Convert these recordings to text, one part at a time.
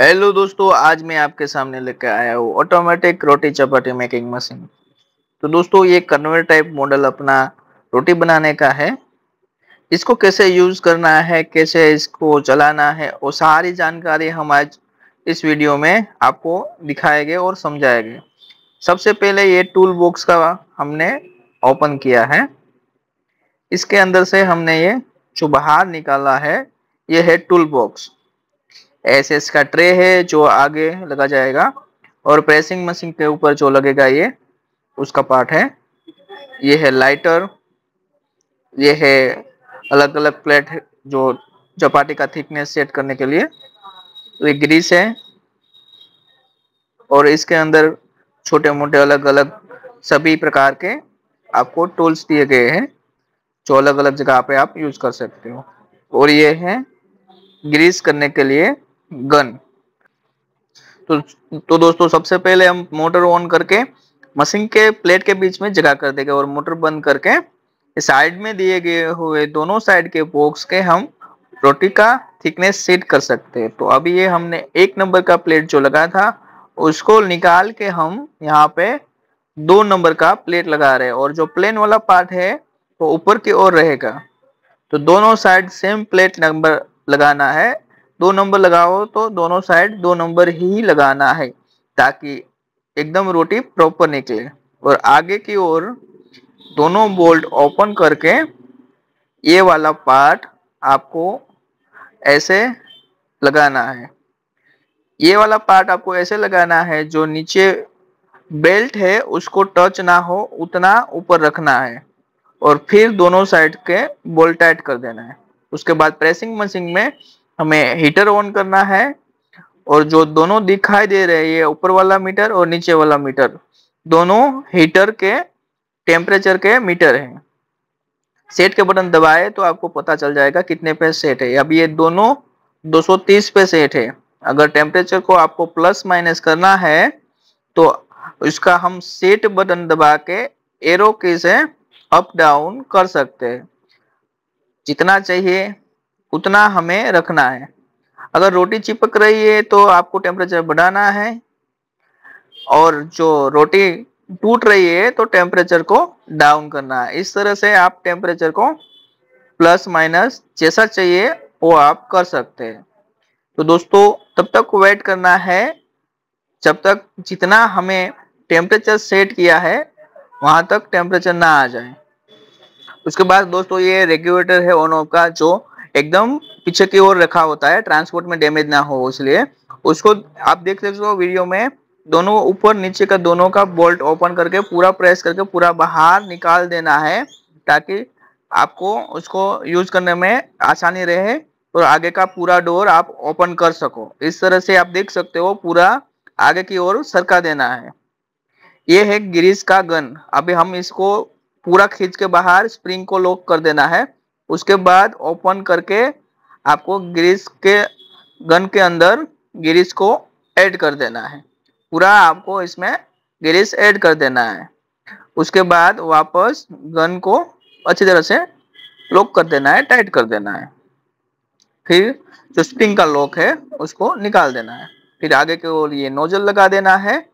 hello दोस्तों आज मैं आपके सामने लेकर आया हूँ ऑटोमेटिक रोटी चपाटी मेकिंग मशीन तो दोस्तों ये कन्वर टाइप मॉडल अपना रोटी बनाने का है इसको कैसे यूज करना है कैसे इसको चलाना है और सारी जानकारी हम आज इस वीडियो में आपको दिखाएंगे और समझाएंगे सबसे पहले ये टूल बॉक्स का हमने ओपन किया है इसके अंदर से हमने ये जो बाहर निकाला है ये है टूल बॉक्स एस का ट्रे है जो आगे लगा जाएगा और प्रेसिंग मशीन के ऊपर जो लगेगा ये उसका पार्ट है ये है लाइटर ये है अलग अलग प्लेट जो चपाटी का थिकनेस सेट करने के लिए तो ये ग्रीस है और इसके अंदर छोटे मोटे अलग अलग सभी प्रकार के आपको टूल्स दिए गए हैं जो अलग अलग जगह पे आप यूज कर सकते हो और ये है ग्रीस करने के लिए गन तो तो दोस्तों सबसे पहले हम मोटर ऑन करके मशीन के प्लेट के बीच में जगह कर देंगे और मोटर बंद करके साइड में दिए गए हुए दोनों साइड के बॉक्स के हम रोटी का थिकनेस सेट कर सकते हैं तो अभी ये हमने एक नंबर का प्लेट जो लगाया था उसको निकाल के हम यहाँ पे दो नंबर का प्लेट लगा रहे हैं और जो प्लेन वाला पार्ट है वो ऊपर की ओर रहेगा तो दोनों साइड सेम प्लेट नंबर लगाना है दो नंबर लगाओ तो दोनों साइड दो नंबर ही लगाना है ताकि एकदम रोटी प्रॉपर निकले और आगे की ओर दोनों बोल्ट ओपन करके ये वाला पार्ट आपको ऐसे लगाना है ये वाला पार्ट आपको ऐसे लगाना है जो नीचे बेल्ट है उसको टच ना हो उतना ऊपर रखना है और फिर दोनों साइड के बोल्ट टाइट कर देना है उसके बाद प्रेसिंग मशीन में हमें हीटर ऑन करना है और जो दोनों दिखाई दे रहे हैं ऊपर वाला मीटर और नीचे वाला मीटर दोनों हीटर के टेम्परेचर के मीटर हैं सेट के बटन दबाए तो आपको पता चल जाएगा कितने पे सेट है अब ये दोनों 230 पे सेट है अगर टेम्परेचर को आपको प्लस माइनस करना है तो इसका हम सेट बटन दबा के एरो की से अप डाउन कर सकते हैं जितना चाहिए उतना हमें रखना है अगर रोटी चिपक रही है तो आपको टेम्परेचर बढ़ाना है और जो रोटी टूट रही है तो टेम्परेचर को डाउन करना है इस तरह से आप टेम्परेचर को प्लस माइनस जैसा चाहिए वो आप कर सकते हैं तो दोस्तों तब तक वेट करना है जब तक जितना हमें टेम्परेचर सेट किया है वहां तक टेम्परेचर ना आ जाए उसके बाद दोस्तों ये रेगुलेटर है ऑन ऑफ का जो एकदम पीछे की ओर रखा होता है ट्रांसपोर्ट में डैमेज ना हो इसलिए उसको आप देख सकते हो वीडियो में दोनों ऊपर नीचे का दोनों का बोल्ट ओपन करके पूरा प्रेस करके पूरा बाहर निकाल देना है ताकि आपको उसको यूज करने में आसानी रहे और आगे का पूरा डोर आप ओपन कर सको इस तरह से आप देख सकते हो पूरा आगे की ओर सरका देना है ये है गिरीज का गन अभी हम इसको पूरा खींच के बाहर स्प्रिंग को लॉक कर देना है उसके बाद ओपन करके आपको ग्रीस के गन के अंदर ग्रीस को ऐड कर देना है पूरा आपको इसमें ग्रीस ऐड कर देना है उसके बाद वापस गन को अच्छी तरह से लॉक कर देना है टाइट कर देना है फिर जो स्प्रिंग का लॉक है उसको निकाल देना है फिर आगे के ओर ये नोजल लगा देना है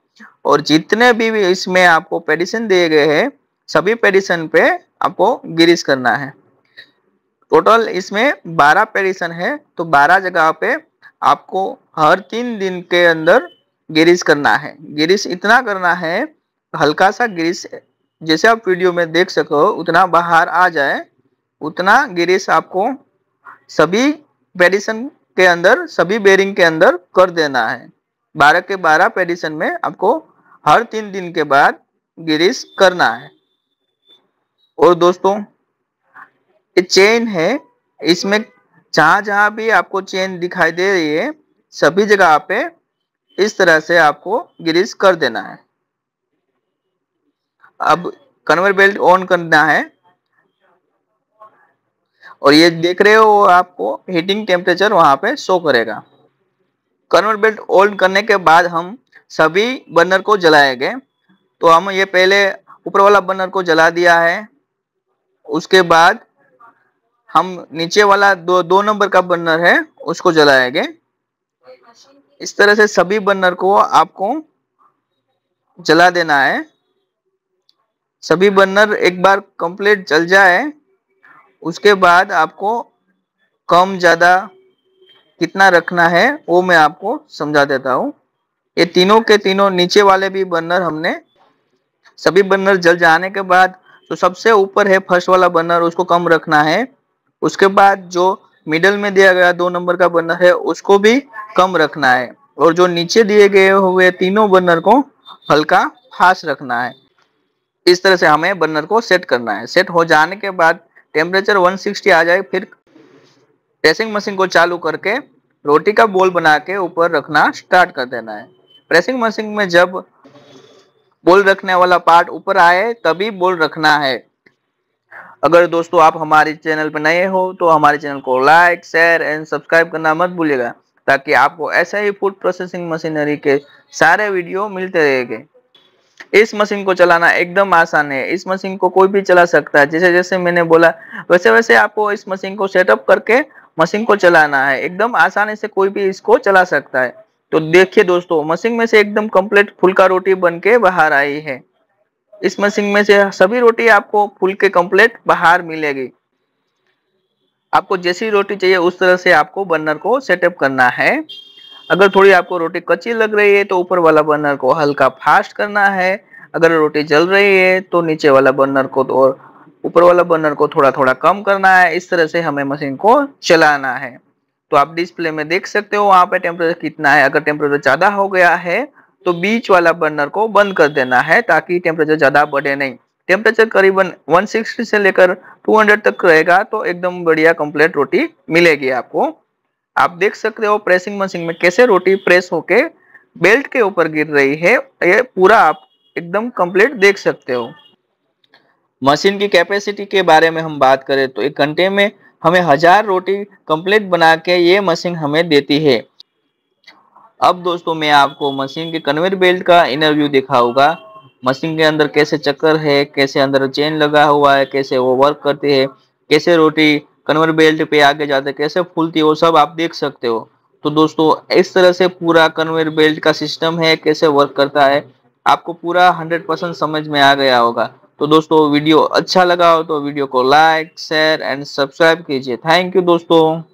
और जितने भी इसमें आपको पेडिसन दिए गए हैं सभी पेडिसन पे आपको ग्रीस करना है टोटल इसमें बारह पेरिसन है तो बारह जगह पे आपको हर तीन दिन के अंदर गिरिश करना है गिरिश इतना करना है हल्का सा गिरिश जैसे आप वीडियो में देख सको उतना बाहर आ जाए उतना गिरिश आपको सभी पेडिसन के अंदर सभी बेरिंग के अंदर कर देना है बारह के बारह पेडिशन में आपको हर तीन दिन के बाद गिरीस करना है और दोस्तों ये चेन है इसमें जहां जहां भी आपको चेन दिखाई दे रही है सभी जगह पे इस तरह से आपको ग्रीस कर देना है अब कन्वर बेल्ट ऑन करना है और ये देख रहे हो आपको हीटिंग टेम्परेचर वहां पे शो करेगा कन्वर बेल्ट ऑन करने के बाद हम सभी बर्नर को जलाएंगे तो हम ये पहले ऊपर वाला बर्नर को जला दिया है उसके बाद हम नीचे वाला दो दो नंबर का बर्नर है उसको जलाएंगे इस तरह से सभी बर्नर को आपको जला देना है सभी बर्नर एक बार कंप्लीट जल जाए उसके बाद आपको कम ज़्यादा कितना रखना है वो मैं आपको समझा देता हूँ ये तीनों के तीनों नीचे वाले भी बर्नर हमने सभी बर्नर जल जाने के बाद जो सबसे ऊपर है फर्स्ट वाला बर्नर उसको कम रखना है उसके बाद जो मिडल में दिया गया दो नंबर का बर्नर है उसको भी कम रखना है और जो नीचे दिए गए हुए तीनों बर्नर को हल्का फास्ट रखना है इस तरह से हमें बर्नर को सेट करना है सेट हो जाने के बाद टेम्परेचर 160 आ जाए फिर प्रेसिंग मशीन को चालू करके रोटी का बोल बना के ऊपर रखना स्टार्ट कर देना है प्रेसिंग मशीन में जब बोल रखने वाला पार्ट ऊपर आए तभी बोल रखना है अगर दोस्तों आप हमारे चैनल पर नए हो तो हमारे चैनल को लाइक शेयर एंड सब्सक्राइब करना मत भूलिएगा ताकि आपको ऐसे ही फूड प्रोसेसिंग मशीनरी के सारे वीडियो मिलते रहेंगे इस मशीन को चलाना एकदम आसान है इस मशीन को कोई भी चला सकता है जैसे जैसे मैंने बोला वैसे वैसे आपको इस मशीन को सेटअप करके मशीन को चलाना है एकदम आसानी से कोई भी इसको चला सकता है तो देखिए दोस्तों मशीन में से एकदम कंप्लीट फुल्का रोटी बन के बाहर आई है इस मशीन में से सभी रोटी आपको फुल के कंप्लीट बाहर मिलेगी आपको जैसी रोटी चाहिए उस तरह से आपको बर्नर को सेटअप करना है अगर थोड़ी आपको रोटी कच्ची लग रही है तो ऊपर वाला बर्नर को हल्का फास्ट करना है अगर रोटी जल रही है तो नीचे वाला बर्नर को तो और ऊपर वाला बर्नर को थोड़ा थोड़ा कम करना है इस तरह से हमें मशीन को चलाना है तो आप डिस्प्ले में देख सकते हो वहाँ पे टेम्परेचर कितना है अगर टेम्परेचर ज़्यादा हो गया है तो बीच वाला बर्नर को बंद कर देना है ताकि टेम्परेचर ज़्यादा बढ़े नहीं टेम्परेचर करीबन 160 से लेकर 200 तक रहेगा तो एकदम बढ़िया कंप्लीट रोटी मिलेगी आपको आप देख सकते हो प्रेसिंग मशीन में कैसे रोटी प्रेस होके बेल्ट के ऊपर गिर रही है ये पूरा आप एकदम कंप्लीट देख सकते हो मशीन की कैपेसिटी के बारे में हम बात करें तो एक घंटे में हमें हजार रोटी कंप्लीट बना के ये मशीन हमें देती है अब दोस्तों मैं आपको मशीन के कन्वेयर बेल्ट का इनरव्यू दिखाऊंगा मशीन के अंदर कैसे चक्कर है कैसे अंदर चेन लगा हुआ है कैसे वो वर्क करती है कैसे रोटी कन्वेयर बेल्ट पे आगे जाते कैसे फूलती है वो सब आप देख सकते हो तो दोस्तों इस तरह से पूरा कन्वेयर बेल्ट का सिस्टम है कैसे वर्क करता है आपको पूरा हंड्रेड परसेंट समझ में आ गया होगा तो दोस्तों वीडियो अच्छा लगा हो तो वीडियो को लाइक शेयर एंड सब्सक्राइब कीजिए थैंक यू दोस्तों